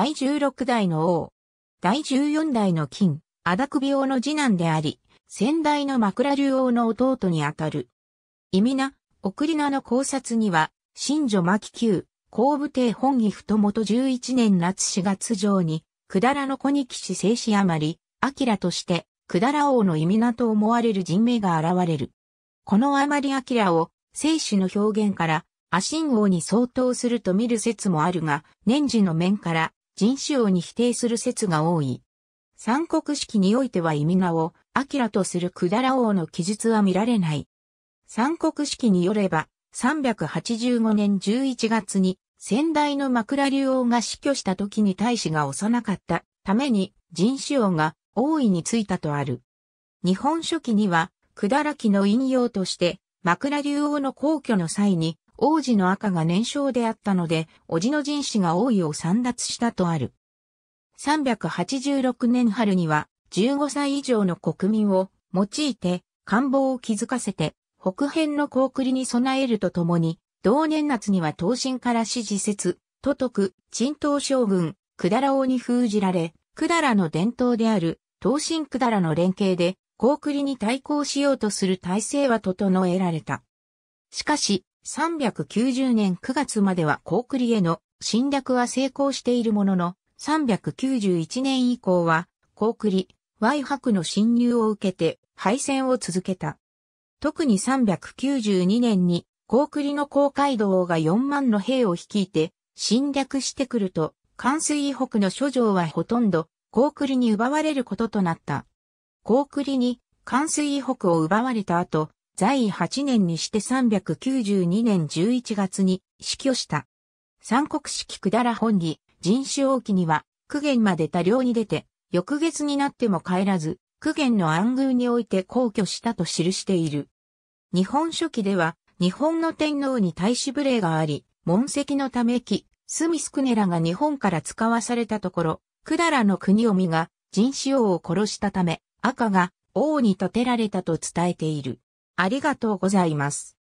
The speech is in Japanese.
第16代の王、第14代の金、アダクビ王の次男であり、先代の枕竜王の弟にあたる。イミナ、送り名の考察には、新女牧宮、後部帝本義太元11年夏4月上に、くだらの小に騎士静止余り、明として、くだら王の意味ナと思われる人名が現れる。この余り明を、生死の表現から、アシン王に相当すると見る説もあるが、年次の面から、人種王に否定する説が多い。三国式においては意味名を、アキラとするだら王の記述は見られない。三国式によれば、385年11月に、先代の枕竜王が死去した時に大使が幼かったために、人種王が王位についたとある。日本書紀には、だら記の引用として、枕竜王の皇居の際に、王子の赤が年少であったので、叔父の陣氏が王位を散奪したとある。386年春には、15歳以上の国民を用いて、官房を築かせて、北辺の高栗に備えるとともに、同年夏には東進から支持説、都督、陳東将軍、百済王に封じられ、百済の伝統である、東進百済の連携で、高栗に対抗しようとする体制は整えられた。しかし、390年9月までは高クリへの侵略は成功しているものの、391年以降は、高ワイ Y 博の侵入を受けて敗戦を続けた。特に392年に、高クリの公海道が4万の兵を率いて侵略してくると、関水北の諸城はほとんど高クリに奪われることとなった。高クリに関水北を奪われた後、在位8年にして392年11月に死去した。三国式くだら本義、人種王記には、苦言まで多量に出て、翌月になっても帰らず、苦言の暗宮において皇居したと記している。日本書紀では、日本の天皇に大使無礼があり、門跡のため木、スミスクネラが日本から使わされたところ、くだらの国臣が人種王を殺したため、赤が王に立てられたと伝えている。ありがとうございます。